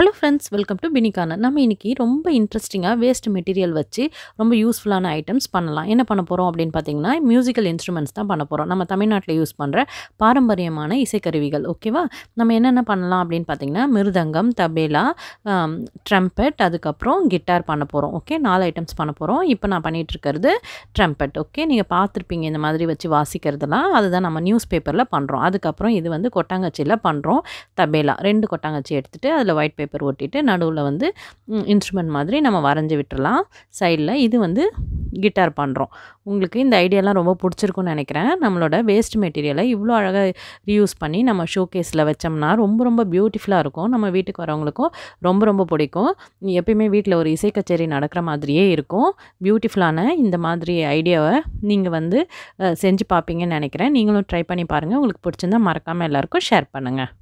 hello friends welcome to பினிகானன் நம்ம இன்றைக்கி ரொம்ப இன்ட்ரெஸ்டிங்காக வேஸ்ட் மெட்டீரியல் வச்சு ரொம்ப யூஸ்ஃபுல்லான ஐட்டம்ஸ் பண்ணலாம் என்ன பண்ண போகிறோம் அப்படின்னு பார்த்தீங்கன்னா மியூசிக்கல் இன்ஸ்ட்ருமெண்ட்ஸ் தான் பண்ண போகிறோம் நம்ம தமிழ்நாட்டில் யூஸ் பண்ணுற பாரம்பரியமான இசைக்கருவிகள் ஓகேவா நம்ம என்னென்ன பண்ணலாம் அப்படின்னு பார்த்தீங்கன்னா மிருதங்கம் தபேலா ட்ரம்பெட் அதுக்கப்புறம் கிட்டார் பண்ண போகிறோம் ஓகே நாலு ஐட்டம்ஸ் பண்ண போகிறோம் இப்போ நான் இருக்கிறது ட்ரம்பெட் ஓகே நீங்கள் பார்த்துருப்பீங்க இந்த மாதிரி வச்சு வாசிக்கிறதுலாம் அதுதான் நம்ம நியூஸ் பேப்பரில் பண்ணுறோம் அதுக்கப்புறம் இது வந்து கொட்டாங்கச்சியில் பண்ணுறோம் தபேலா ரெண்டு கொட்டாங்கச்சி எடுத்துகிட்டு அதில் ஒயிட் பேப்பர் பேப்பர் ஒட்டிட்டு நடுவில் வந்து இன்ஸ்ட்ருமெண்ட் மாதிரி நம்ம வரைஞ்சி விட்டுடலாம் சைடில் இது வந்து கிட்டார் பண்ணுறோம் உங்களுக்கு இந்த ஐடியாலாம் ரொம்ப பிடிச்சிருக்குன்னு நினைக்கிறேன் நம்மளோட வேஸ்ட் மெட்டீரியலை இவ்வளோ அழகாக ரீயூஸ் பண்ணி நம்ம ஷோ கேஸில் வச்சோம்னா ரொம்ப ரொம்ப பியூட்டிஃபுல்லாக இருக்கும் நம்ம வீட்டுக்கு வரவங்களுக்கும் ரொம்ப ரொம்ப பிடிக்கும் எப்பயுமே வீட்டில் ஒரு இசை கச்சேரி நடக்கிற மாதிரியே இருக்கும் பியூட்டிஃபுல்லான இந்த மாதிரி ஐடியாவை நீங்கள் வந்து செஞ்சு பார்ப்பீங்கன்னு நினைக்கிறேன் நீங்களும் ட்ரை பண்ணி பாருங்கள் உங்களுக்கு பிடிச்சிருந்தா மறக்காமல் எல்லாேருக்கும் ஷேர் பண்ணுங்கள்